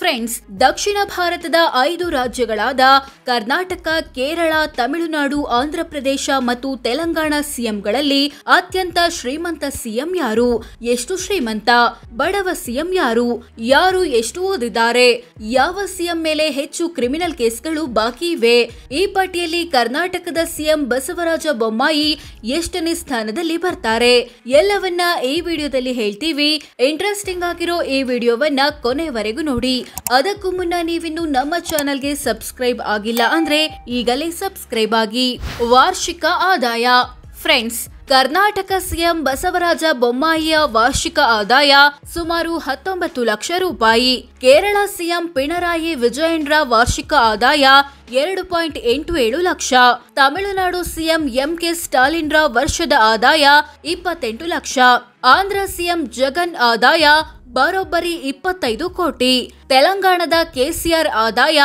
friends ದಕ್ಷಿಣ ಭಾರತದ ಐದು ರಾಜ್ಯಗಳಾದ ಕರ್ನಾಟಕ ಕೇರಳ ತಮಿಳುನಾಡು ಆಂಧ್ರಪ್ರದೇಶ ಮತ್ತು ತೆಲಂಗಾಣ ಸಿಎಂಗಳಲ್ಲಿ ಅತ್ಯಂತ ಶ್ರೀಮಂತ ಸಿಎಂ ಯಾರು ಎಷ್ಟು ಶ್ರೀಮಂತ ಬಡವ ಸಿಎಂ ಯಾರು ಯಾರು ಎಷ್ಟು ಓದಿದ್ದಾರೆ ಯಾವ ಸಿಎಂ ಮೇಲೆ ಹೆಚ್ಚು ಕ್ರಿಮಿನಲ್ ಕೇಸ್ಗಳು ಬಾಕಿ ಇವೆ ಈ ಪಟ್ಟಿಯಲ್ಲಿ ಕರ್ನಾಟಕದ ಸಿಎಂ ಬಸವರಾಜ ಬೊಮ್ಮಾಯಿ ಎಷ್ಟನೇ ಸ್ಥಾನದಲ್ಲಿ ಬರ್ತಾರೆ ಎಲ್ಲವನ್ನ ಈ ವಿಡಿಯೋದಲ್ಲಿ ಹೇಳ್ತೀವಿ ಇಂಟ್ರೆಸ್ಟಿಂಗ್ ಆಗಿರೋ ಈ ವಿಡಿಯೋವನ್ನ ಕೊನೆವರೆಗೂ ನೋಡಿ ಅದಕ್ಕೂ ಮುನ್ನ ನೀವಿನ್ನು ನಮ್ಮ ಚಾನೆಲ್ಗೆ ಸಬ್ಸ್ಕ್ರೈಬ್ ಆಗಿಲ್ಲ ಅಂದ್ರೆ ಈಗಲೇ ಸಬ್ಸ್ಕ್ರೈಬ್ ಆಗಿ ವಾರ್ಷಿಕ ಆದಾಯ ಫ್ರೆಂಡ್ಸ್ ಕರ್ನಾಟಕ ಸಿಎಂ ಬಸವರಾಜ ಬೊಮ್ಮಾಯಿಯ ವಾರ್ಷಿಕ ಆದಾಯ ಸುಮಾರು ಹತ್ತೊಂಬತ್ತು ಲಕ್ಷ ರೂಪಾಯಿ ಕೇರಳ ಸಿಎಂ ಪಿಣರಾಯಿ ವಿಜಯನ್ರ ವಾರ್ಷಿಕ ಆದಾಯ ಎರಡು ಪಾಯಿಂಟ್ ಎಂಟು ಏಳು lakh Tamil Nadu CM M K ಸ್ಟಾಲಿನ್ರ ವರ್ಷದ ಆದಾಯ ಇಪ್ಪತ್ತೆಂಟು ಲಕ್ಷ ಆಂಧ್ರ ಸಿಎಂ ಜಗನ್ ಆದಾಯ ಬರೋಬ್ಬರಿ ಇಪ್ಪತ್ತೈದು ಕೋಟಿ ತೆಲಂಗಾಣದ ಕೆಸಿಆರ್ ಆದಾಯ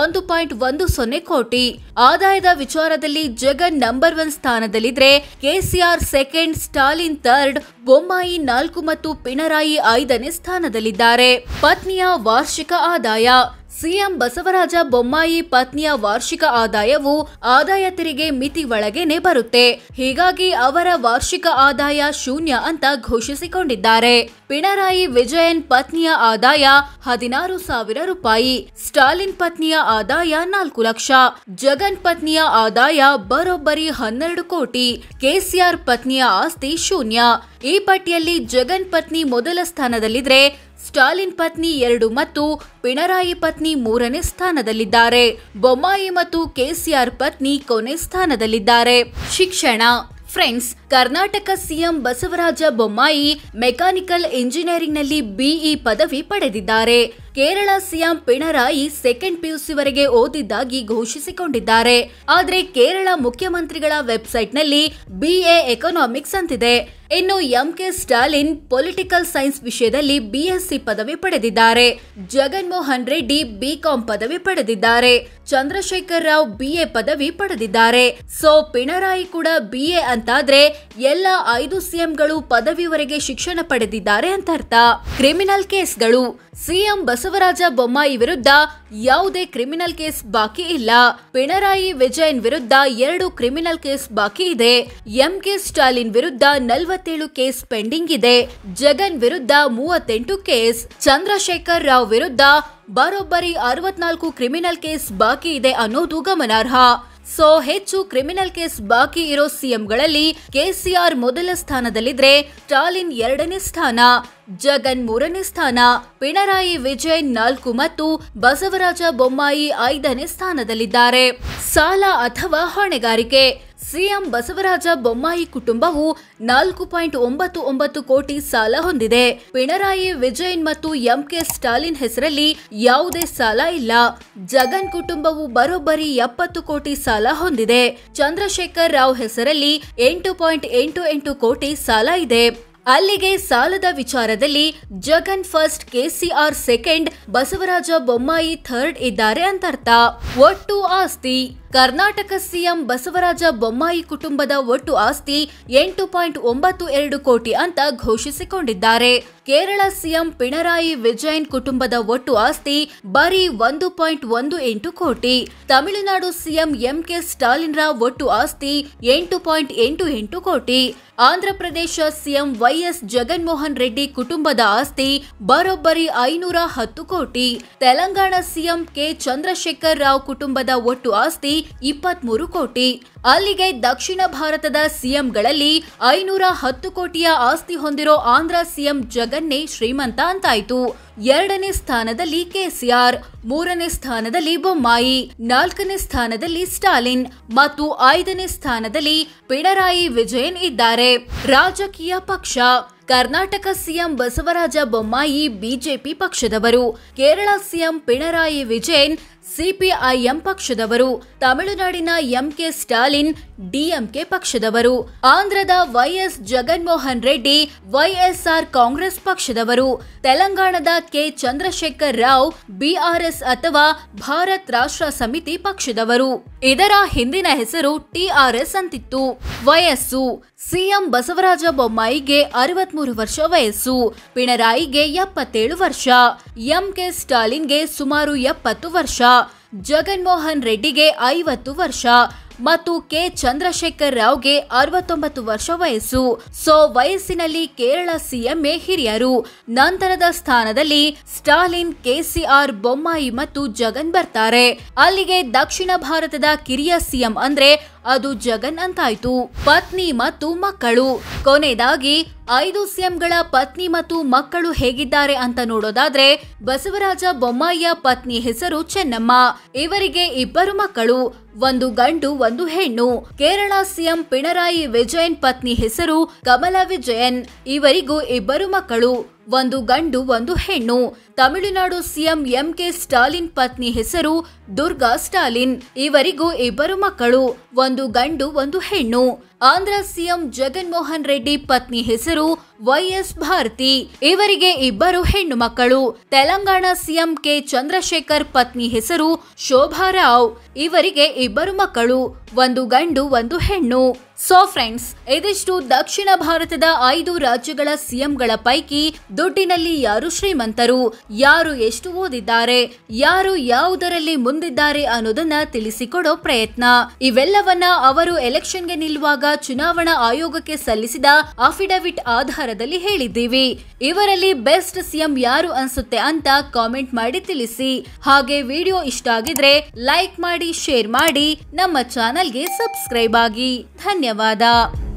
ಒಂದು ಪಾಯಿಂಟ್ ಒಂದು ಸೊನ್ನೆ ಕೋಟಿ ಆದಾಯದ ವಿಚಾರದಲ್ಲಿ ಜಗನ್ ನಂಬರ್ ಒನ್ ಸ್ಥಾನದಲ್ಲಿದ್ರೆ KCR second Stalin third Bommai ನಾಲ್ಕು ಮತ್ತು ಪಿಣರಾಯಿ ಐದನೇ ಸ್ಥಾನದಲ್ಲಿದ್ದಾರೆ ಪತ್ನಿಯ ವಾರ್ಷಿಕ ಆದಾಯ ಸಿಎಂ ಬಸವರಾಜ ಬೊಮ್ಮಾಯಿ ಪತ್ನಿಯ ವಾರ್ಷಿಕ ಆದಾಯವು ಆದಾಯ ತೆರಿಗೆ ಮಿತಿ ಒಳಗೇನೆ ಬರುತ್ತೆ ಹೀಗಾಗಿ ಅವರ ವಾರ್ಷಿಕ ಆದಾಯ ಶೂನ್ಯ ಅಂತ ಘೋಷಿಸಿಕೊಂಡಿದ್ದಾರೆ ಪಿಣರಾಯಿ ವಿಜಯನ್ ಪತ್ನಿಯ ಆದಾಯ ಹದಿನಾರು ಸಾವಿರ ರೂಪಾಯಿ ಸ್ಟಾಲಿನ್ ಪತ್ನಿಯ ಆದಾಯ ನಾಲ್ಕು ಲಕ್ಷ ಜಗನ್ ಪತ್ನಿಯ ಆದಾಯ ಬರೋಬ್ಬರಿ ಹನ್ನೆರಡು ಕೋಟಿ ಕೆಸಿಆರ್ ಪತ್ನಿಯ ಆಸ್ತಿ ಶೂನ್ಯ ಈ ಪಟ್ಟಿಯಲ್ಲಿ ಜಗನ್ ಪತ್ನಿ ಮೊದಲ ಸ್ಥಾನದಲ್ಲಿದ್ರೆ ಸ್ಟಾಲಿನ್ ಪತ್ನಿ ಎರಡು ಮತ್ತು ಪಿಣರಾಯಿ ಪತ್ನಿ ಮೂರನೇ ಸ್ಥಾನದಲ್ಲಿದ್ದಾರೆ ಬೊಮ್ಮಾಯಿ ಮತ್ತು ಕೆಸಿಆರ್ ಪತ್ನಿ ಕೊನೆ ಸ್ಥಾನದಲ್ಲಿದ್ದಾರೆ ಶಿಕ್ಷಣ friends Karnataka CM Basavaraj Bommai mechanical engineering ನಲ್ಲಿ ಬಿಇ ಪದವಿ ಪಡೆದಿದ್ದಾರೆ ಕೇರಳ ಸಿಎಂ ಪಿಣರಾಯಿ ಸೆಕೆಂಡ್ ಪಿಯುಸಿವರೆಗೆ ಓದಿದ್ದಾಗಿ ಘೋಷಿಸಿಕೊಂಡಿದ್ದಾರೆ ಆದರೆ ಕೇರಳ ಮುಖ್ಯಮಂತ್ರಿಗಳ ವೆಬ್ಸೈಟ್ನಲ್ಲಿ ಬಿಎ ಎಕನಾಮಿಕ್ಸ್ ಅಂತಿದೆ ಇನ್ನು ಎಂಕೆ ಸ್ಟಾಲಿನ್ ಪೊಲಿಟಿಕಲ್ ಸೈನ್ಸ್ ವಿಷಯದಲ್ಲಿ ಬಿಎಸ್ಸಿ ಪದವಿ ಪಡೆದಿದ್ದಾರೆ ಜಗನ್ಮೋಹನ್ ರೆಡ್ಡಿ ಬಿಕಾಂ ಪದವಿ ಪಡೆದಿದ್ದಾರೆ ಚಂದ್ರಶೇಖರ್ ರಾವ್ ಬಿಎ ಪದವಿ ಪಡೆದಿದ್ದಾರೆ ಸೊ ಪಿಣರಾಯಿ ಕೂಡ ಬಿಎ ಅಂತಾದ್ರೆ ಎಲ್ಲ ಐದು ಸಿಎಂಗಳು ಪದವಿವರೆಗೆ ಶಿಕ್ಷಣ ಪಡೆದಿದ್ದಾರೆ ಅಂತ ಅರ್ಥ ಕ್ರಿಮಿನಲ್ ಕೇಸ್ಗಳು ಸಿಎಂ ಬಸವರಾಜ ಬೊಮ್ಮಾಯಿ ವಿರುದ್ಧ ಯಾವುದೇ ಕ್ರಿಮಿನಲ್ ಕೇಸ್ ಬಾಕಿ ಇಲ್ಲ ಪಿಣರಾಯಿ ವಿಜಯನ್ ವಿರುದ್ಧ ಎರಡು ಕ್ರಿಮಿನಲ್ ಕೇಸ್ ಬಾಕಿ ಇದೆ ಎಂ ಕೆ ಸ್ಟಾಲಿನ್ ವಿರುದ್ಧ ನಲವತ್ತೇಳು ಕೇಸ್ ಪೆಂಡಿಂಗ್ ಇದೆ ಜಗನ್ ವಿರುದ್ಧ ಮೂವತ್ತೆಂಟು ಕೇಸ್ ಚಂದ್ರಶೇಖರ್ ರಾವ್ ವಿರುದ್ಧ ಬರೋಬ್ಬರಿ ಅರವತ್ನಾಲ್ಕು ಕ್ರಿಮಿನಲ್ ಕೇಸ್ ಬಾಕಿ ಇದೆ ಅನ್ನೋದು ಗಮನಾರ್ಹ ಸೊ ಹೆಚ್ಚು ಕ್ರಿಮಿನಲ್ ಕೇಸ್ ಬಾಕಿ ಇರೋ ಸಿಎಂಗಳಲ್ಲಿ ಕೆಸಿಆರ್ ಮೊದಲ ಸ್ಥಾನದಲ್ಲಿದ್ರೆ ಸ್ಟಾಲಿನ್ ಎರಡನೇ ಸ್ಥಾನ ಜಗನ್ ಮೂರನೇ ಸ್ಥಾನ ಪಿಣರಾಯಿ ವಿಜಯ್ ನಾಲ್ಕು ಮತ್ತು ಬಸವರಾಜ ಬೊಮ್ಮಾಯಿ ಐದನೇ ಸ್ಥಾನದಲ್ಲಿದ್ದಾರೆ ಸಾಲ ಅಥವಾ ಹೊಣೆಗಾರಿಕೆ ಸಿಎಂ ಬಸವರಾಜ ಬೊಮ್ಮಾಯಿ ಕುಟುಂಬವು ನಾಲ್ಕು ಪಾಯಿಂಟ್ ಒಂಬತ್ತು ಒಂಬತ್ತು ಕೋಟಿ ಸಾಲ ಹೊಂದಿದೆ ಪಿಣರಾಯಿ ವಿಜಯನ್ ಮತ್ತು ಎಂಕೆ ಸ್ಟಾಲಿನ್ ಹೆಸರಲ್ಲಿ ಯಾವುದೇ ಸಾಲ ಇಲ್ಲ ಜಗನ್ ಕುಟುಂಬವು ಬರೋಬ್ಬರಿ ಎಪ್ಪತ್ತು ಕೋಟಿ ಸಾಲ ಹೊಂದಿದೆ ಚಂದ್ರಶೇಖರ್ ರಾವ್ ಹೆಸರಲ್ಲಿ ಎಂಟು ಪಾಯಿಂಟ್ ಎಂಟು ಎಂಟು ಕೋಟಿ ಸಾಲ ಇದೆ ಅಲ್ಲಿಗೆ ಸಾಲದ ವಿಚಾರದಲ್ಲಿ Jagan first KCR second Basavaraj Bommai third ಇದ್ದಾರೆ ಅಂತರ್ಥ ಒಟ್ಟು ಆಸ್ತಿ ಕರ್ನಾಟಕ ಸಿಎಂ ಬಸವರಾಜ ಬೊಮ್ಮಾಯಿ ಕುಟುಂಬದ ಒಟ್ಟು ಆಸ್ತಿ ಎಂಟು ಪಾಯಿಂಟ್ ಒಂಬತ್ತು ಎರಡು ಕೋಟಿ ಅಂತ ಘೋಷಿಸಿಕೊಂಡಿದ್ದಾರೆ ಕೇರಳ ಸಿಎಂ ಪಿಣರಾಯಿ ವಿಜಯನ್ ಕುಟುಂಬದ ಒಟ್ಟು ಆಸ್ತಿ ಬರೀ ಒಂದು ಪಾಯಿಂಟ್ ಒಂದು ಎಂಟು ಕೋಟಿ ತಮಿಳುನಾಡು ಸಿಎಂ ಎಂಕೆ ಸ್ಟಾಲಿನ್ರ ಒಟ್ಟು ಆಸ್ತಿ ಎಂಟು ಪಾಯಿಂಟ್ ಎಂಟು ಎಂಟು ಕೋಟಿ ಆಂಧ್ರಪ್ರದೇಶ ಸಿಎಂ ವೈಎಸ್ ಜಗನ್ಮೋಹನ್ ರೆಡ್ಡಿ ಕುಟುಂಬದ ಆಸ್ತಿ ಬರೋಬ್ಬರಿ ಐನೂರ ಹತ್ತು ಕೋಟಿ ತೆಲಂಗಾಣ ಸಿಎಂ ಕೆ ಚಂದ್ರಶೇಖರ್ ರಾವ್ ಕುಟುಂಬದ ಒಟ್ಟು ಆಸ್ತಿ ಇಪ್ಪತ್ಮೂರು ಕೋಟಿ ಅಲ್ಲಿಗೆ ದಕ್ಷಿಣ ಭಾರತದ ಸಿಎಂಗಳಲ್ಲಿ ಐನೂರ ಹತ್ತು ಕೋಟಿಯ ಆಸ್ತಿ ಹೊಂದಿರೋ ಆಂಧ್ರ ಸಿಎಂ ಜಗನ್ನೇ ಶ್ರೀಮಂತ ಅಂತಾಯ್ತು ಎರಡನೇ ಸ್ಥಾನದಲ್ಲಿ ಕೆಸಿಆರ್ ಮೂರನೇ ಸ್ಥಾನದಲ್ಲಿ ಬೊಮ್ಮಾಯಿ ನಾಲ್ಕನೇ ಸ್ಥಾನದಲ್ಲಿ ಸ್ಟಾಲಿನ್ ಮತ್ತು ಐದನೇ ಸ್ಥಾನದಲ್ಲಿ ಪಿಣರಾಯಿ ವಿಜಯನ್ ಇದ್ದಾರೆ ರಾಜಕೀಯ ಪಕ್ಷ ಕರ್ನಾಟಕ ಸಿಎಂ ಬಸವರಾಜ ಬೊಮ್ಮಾಯಿ ಬಿಜೆಪಿ ಪಕ್ಷದವರು ಕೇರಳ ಸಿಎಂ ಪಿಣರಾಯಿ ವಿಜಯನ್ ಸಿಪಿಐಎಂ ಪಕ್ಷದವರು ತಮಿಳುನಾಡಿನ ಎಂಕೆ ಸ್ಟಾಲಿನ್ ಡಿಎಂಕೆ ಪಕ್ಷದವರು ಆಂಧ್ರದ ವೈಎಸ್ ಜಗನ್ಮೋಹನ್ ರೆಡ್ಡಿ ವೈಎಸ್ಆರ್ ಕಾಂಗ್ರೆಸ್ ಪಕ್ಷದವರು ತೆಲಂಗಾಣದ ಕೆ ಚಂದ್ರಶೇಖರ್ ರಾವ್ ಬಿಆರ್ಎಸ್ ಅಥವಾ ಭಾರತ್ ರಾಷ್ಟ್ರ ಸಮಿತಿ ಪಕ್ಷದವರು ಇದರ ಹಿಂದಿನ ಹೆಸರು ಟಿಆರ್ಎಸ್ ಅಂತಿತ್ತು ವಯಸ್ಸು ಸಿಎಂ ಬಸವರಾಜ ಬೊಮ್ಮಾಯಿಗೆ ಅರವತ್ಮೂರು ವರ್ಷ ವಯಸ್ಸು ಪಿಣರಾಯಿಗೆ ಎಪ್ಪತ್ತೇಳು ವರ್ಷ ಎಂಕೆ ಸ್ಟಾಲಿನ್ಗೆ ಸುಮಾರು ಎಪ್ಪತ್ತು ವರ್ಷ ಜಗನ್ಮೋಹನ್ ರೆಡ್ಡಿಗೆ ಐವತ್ತು ವರ್ಷ ಮತ್ತು ಕೆ ಚಂದ್ರಶೇಖರ್ ರಾವ್ಗೆ ಅರವತ್ತೊಂಬತ್ತು ವರ್ಷ ವಯಸ್ಸು ಸೊ ವಯಸ್ಸಿನಲ್ಲಿ ಕೇರಳ ಸಿಎಂ ಹಿರಿಯರು ನಂತರದ ಸ್ಥಾನದಲ್ಲಿ ಸ್ಟಾಲಿನ್ ಕೆಸಿಆರ್ ಬೊಮ್ಮಾಯಿ ಮತ್ತು ಜಗನ್ ಬರ್ತಾರೆ ಅಲ್ಲಿಗೆ ದಕ್ಷಿಣ ಭಾರತದ ಕಿರಿಯ ಸಿಎಂ ಅಂದ್ರೆ ಅದು ಜಗನ್ ಅಂತಾಯ್ತು ಪತ್ನಿ ಮತ್ತು ಮಕ್ಕಳು ಕೊನೆಯದಾಗಿ ಐದು ಸಿಎಂಗಳ ಪತ್ನಿ ಮತ್ತು ಮಕ್ಕಳು ಹೇಗಿದ್ದಾರೆ ಅಂತ ನೋಡೋದಾದ್ರೆ ಬಸವರಾಜ ಬೊಮ್ಮಾಯಿಯ ಪತ್ನಿ ಹೆಸರು ಚೆನ್ನಮ್ಮ ಇವರಿಗೆ ಇಬ್ಬರು ಮಕ್ಕಳು ಒಂದು ಗಂಡು ಒಂದು ಹೆಣ್ಣು ಕೇರಳ ಸಿಎಂ ಪಿಣರಾಯಿ ವಿಜಯನ್ ಪತ್ನಿ ಹೆಸರು ಕಮಲಾ ವಿಜಯನ್ ಇವರಿಗೂ ಇಬ್ಬರು ಮಕ್ಕಳು ಒಂದು ಗಂಡು ಒಂದು ಹೆಣ್ಣು ತಮಿಳುನಾಡು ಸಿಎಂ ಕೆ ಸ್ಟಾಲಿನ್ ಪತ್ನಿ ಹೆಸರು ದುರ್ಗಾ ಸ್ಟಾಲಿನ್ ಇವರಿಗೂ ಇಬ್ಬರು ಮಕ್ಕಳು ಒಂದು ಗಂಡು ಒಂದು ಹೆಣ್ಣು ಆಂಧ್ರ ಸಿಎಂ ಜಗನ್ಮೋಹನ್ ರೆಡ್ಡಿ ಪತ್ನಿ ಹೆಸರು ವೈಎಸ್ ಭಾರತಿ ಇವರಿಗೆ ಇಬ್ಬರು ಹೆಣ್ಣು ಮಕ್ಕಳು ತೆಲಂಗಾಣ ಸಿಎಂ ಕೆ ಚಂದ್ರಶೇಖರ್ ಪತ್ನಿ ಹೆಸರು ಶೋಭಾ ರಾವ್ ಇವರಿಗೆ ಇಬ್ಬರು ಮಕ್ಕಳು ಒಂದು ಗಂಡು ಒಂದು ಹೆಣ್ಣು ಸೊ ಫ್ರೆಂಡ್ಸ್ ಇದಿಷ್ಟು ದಕ್ಷಿಣ ಭಾರತದ ಐದು ರಾಜ್ಯಗಳ ಸಿಎಂಗಳ ಪೈಕಿ ದುಡ್ಡಿನಲ್ಲಿ ಯಾರು ಶ್ರೀಮಂತರು ಯಾರು ಎಷ್ಟು ಓದಿದ್ದಾರೆ ಯಾರು ಯಾವುದರಲ್ಲಿ ಮುಂದಿದ್ದಾರೆ ಅನ್ನೋದನ್ನ ತಿಳಿಸಿಕೊಡೋ ಪ್ರಯತ್ನ ಇವೆಲ್ಲವನ್ನ ಅವರು ಎಲೆಕ್ಷನ್ಗೆ ನಿಲ್ಲುವಾಗ ಚುನಾವಣಾ ಆಯೋಗಕ್ಕೆ ಸಲ್ಲಿಸಿದ ಅಫಿಡವಿಟ್ ಆಧಾರದಲ್ಲಿ ಹೇಳಿದ್ದೀವಿ ಇವರಲ್ಲಿ ಬೆಸ್ಟ್ ಸಿಎಂ ಯಾರು ಅನ್ಸುತ್ತೆ ಅಂತ ಕಾಮೆಂಟ್ ಮಾಡಿ ತಿಳಿಸಿ ಹಾಗೆ ವಿಡಿಯೋ ಇಷ್ಟ ಆಗಿದ್ರೆ ಲೈಕ್ ಮಾಡಿ ಶೇರ್ ಮಾಡಿ ನಮ್ಮ ಚಾನಲ್ಗೆ ಸಬ್ಸ್ಕ್ರೈಬ್ ಆಗಿ ಧನ್ಯವಾದ ಧನ್ಯವಾದ